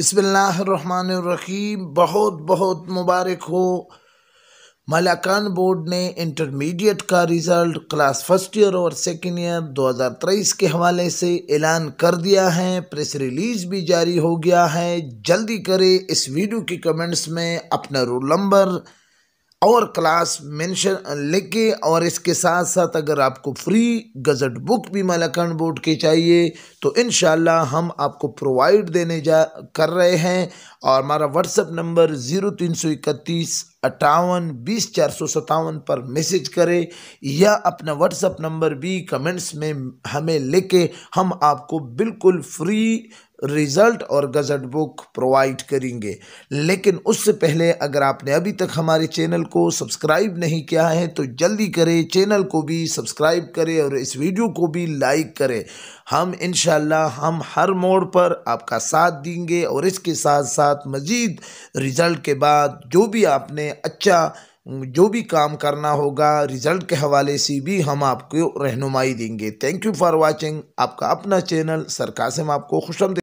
बसमीम बहुत बहुत मुबारक हो मलाकान बोर्ड ने इंटरमीडिएट का रिज़ल्ट क्लास फर्स्ट ईयर और सेकेंड ईयर 2023 के हवाले से ऐलान कर दिया है प्रेस रिलीज़ भी जारी हो गया है जल्दी करें इस वीडियो की कमेंट्स में अपना रोल नंबर और क्लास मेंशन लेके और इसके साथ साथ अगर आपको फ्री गज़ट बुक भी मलाखंड बोर्ड की चाहिए तो इन हम आपको प्रोवाइड देने जा कर रहे हैं और हमारा व्हाट्सअप नंबर ज़ीरो तीन सौ इकतीस अट्ठावन बीस चार सौ सत्तावन पर मैसेज करें या अपना व्हाट्सअप नंबर भी कमेंट्स में हमें लेके हम आपको बिल्कुल फ्री रिज़ल्ट और गज़ट बुक प्रोवाइड करेंगे लेकिन उससे पहले अगर आपने अभी तक हमारे चैनल को सब्सक्राइब नहीं किया है तो जल्दी करें चैनल को भी सब्सक्राइब करें और इस वीडियो को भी लाइक करें हम इन हम हर मोड़ पर आपका साथ देंगे और इसके साथ साथ मज़ीद रिज़ल्ट के बाद जो भी आपने अच्छा जो भी काम करना होगा रिज़ल्ट के हवाले से भी हम आपको रहनुमाई देंगे थैंक यू फॉर वाचिंग आपका अपना चैनल सरकासम आपको खुश